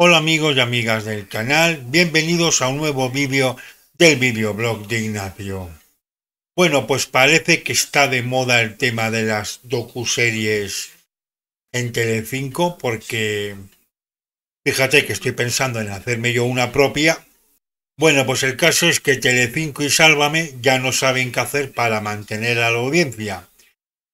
Hola amigos y amigas del canal, bienvenidos a un nuevo vídeo del videoblog de Ignacio. Bueno, pues parece que está de moda el tema de las docuseries en Telecinco porque fíjate que estoy pensando en hacerme yo una propia. Bueno, pues el caso es que Telecinco y Sálvame ya no saben qué hacer para mantener a la audiencia,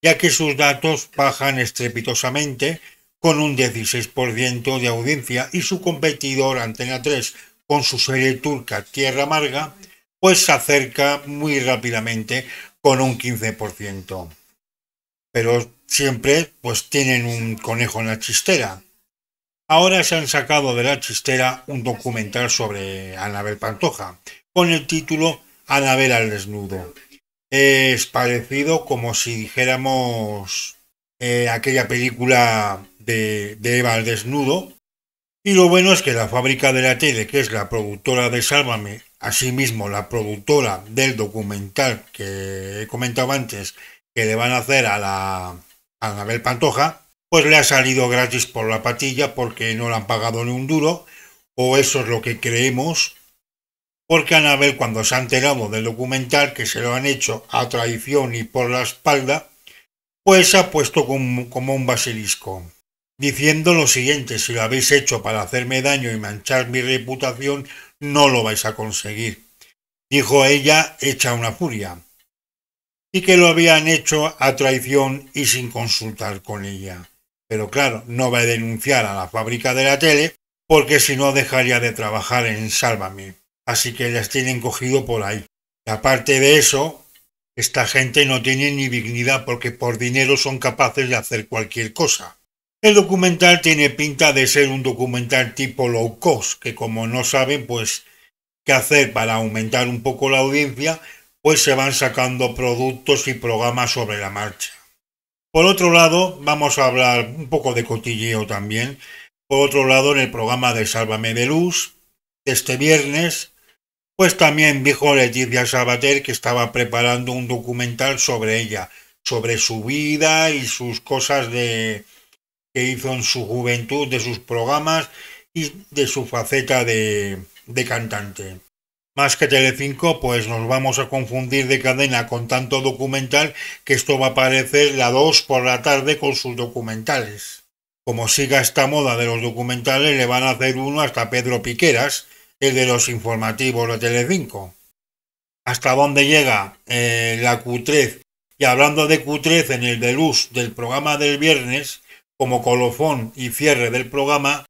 ya que sus datos bajan estrepitosamente con un 16% de audiencia y su competidor Antena 3 con su serie turca Tierra Amarga, pues se acerca muy rápidamente con un 15%. Pero siempre pues tienen un conejo en la chistera. Ahora se han sacado de la chistera un documental sobre Anabel Pantoja, con el título Anabel al desnudo. Es parecido como si dijéramos eh, aquella película de, Eva al desnudo. Y lo bueno es que la fábrica de la tele, que es la productora de Sálvame, asimismo la productora del documental que he comentado antes, que le van a hacer a la Anabel Pantoja, pues le ha salido gratis por la patilla porque no le han pagado ni un duro, o eso es lo que creemos, porque Anabel cuando se ha enterado del documental que se lo han hecho a traición y por la espalda, pues ha puesto como, como un basilisco diciendo lo siguiente, si lo habéis hecho para hacerme daño y manchar mi reputación, no lo vais a conseguir, dijo ella hecha una furia, y que lo habían hecho a traición y sin consultar con ella. Pero claro, no va a denunciar a la fábrica de la tele, porque si no dejaría de trabajar en Sálvame. Así que las tienen cogido por ahí. Y aparte de eso, esta gente no tiene ni dignidad porque por dinero son capaces de hacer cualquier cosa. El documental tiene pinta de ser un documental tipo low cost, que como no saben pues qué hacer para aumentar un poco la audiencia, pues se van sacando productos y programas sobre la marcha. Por otro lado, vamos a hablar un poco de cotilleo también. Por otro lado, en el programa de Sálvame de Luz, este viernes, pues también dijo Leticia Sabater que estaba preparando un documental sobre ella, sobre su vida y sus cosas de, que hizo en su juventud de sus programas y de su faceta de, cantante. Más que Telecinco, pues nos vamos a confundir de cadena con tanto documental que esto va a aparecer la 2 por la tarde con sus documentales. Como siga esta moda de los documentales, le van a hacer uno hasta Pedro Piqueras, el de los informativos de Telecinco. ¿Hasta dónde llega eh, la Q3? Y hablando de Q3 en el de luz del programa del viernes, como colofón y cierre del programa,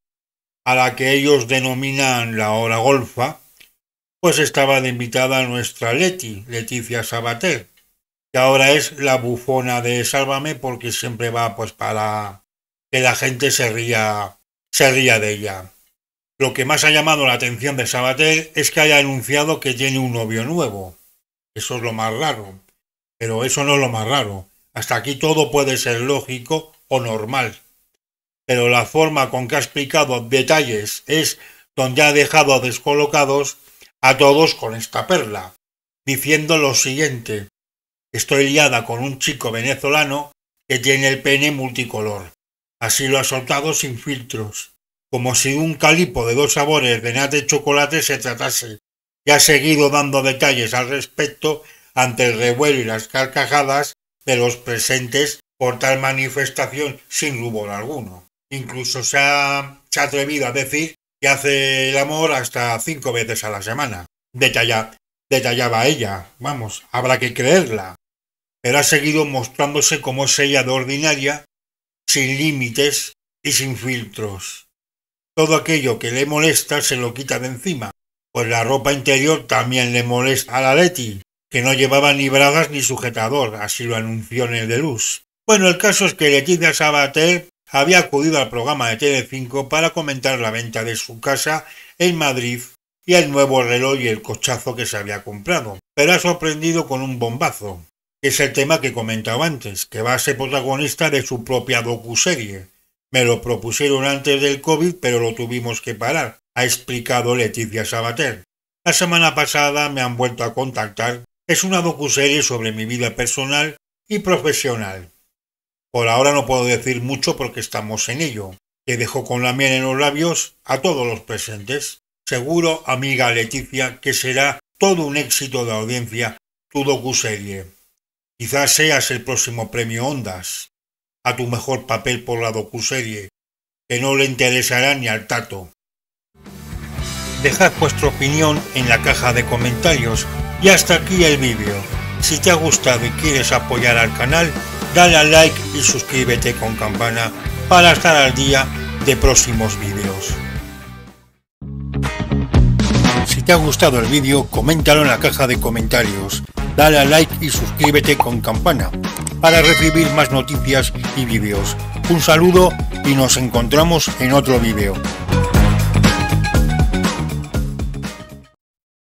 a la que ellos denominan la hora golfa, pues estaba de invitada nuestra Leti, Leticia Sabater, que ahora es la bufona de Sálvame porque siempre va pues para que la gente se ría, se ría de ella. Lo que más ha llamado la atención de Sabater es que haya anunciado que tiene un novio nuevo. Eso es lo más raro. Pero eso no es lo más raro. Hasta aquí todo puede ser lógico normal. Pero la forma con que ha explicado detalles es donde ha dejado descolocados a todos con esta perla, diciendo lo siguiente. Estoy liada con un chico venezolano que tiene el pene multicolor. Así lo ha soltado sin filtros, como si un calipo de dos sabores de nata y chocolate se tratase, y ha seguido dando detalles al respecto ante el revuelo y las carcajadas de los presentes tal manifestación sin rubor alguno. Incluso se ha, atrevido a decir que hace el amor hasta cinco veces a la semana. Detalla, detallaba ella, vamos, habrá que creerla. Pero ha seguido mostrándose como es ella de ordinaria, sin límites y sin filtros. Todo aquello que le molesta se lo quita de encima, pues la ropa interior también le molesta a la Leti, que no llevaba ni bragas ni sujetador, así lo anunció en el de luz. Bueno, el caso es que Leticia Sabater había acudido al programa de Telecinco para comentar la venta de su casa en Madrid y el nuevo reloj y el cochazo que se había comprado, pero ha sorprendido con un bombazo, es el tema que comentaba antes, que va a ser protagonista de su propia docuserie. Me lo propusieron antes del COVID, pero lo tuvimos que parar, ha explicado Leticia Sabater. La semana pasada me han vuelto a contactar. Es una docuserie sobre mi vida personal y profesional. Por ahora no puedo decir mucho porque estamos en ello, Te dejo con la miel en los labios a todos los presentes. Seguro, amiga Leticia, que será todo un éxito de audiencia tu docuserie. Quizás seas el próximo premio Ondas a tu mejor papel por la docuserie, que no le interesará ni al tato. Dejad vuestra opinión en la caja de comentarios y hasta aquí el vídeo. Si te ha gustado y quieres apoyar al canal, dale al like y suscríbete con campana para estar al día de próximos vídeos. Si te ha gustado el vídeo, coméntalo en la caja de comentarios, dale al like y suscríbete con campana para recibir más noticias y vídeos. Un saludo y nos encontramos en otro vídeo.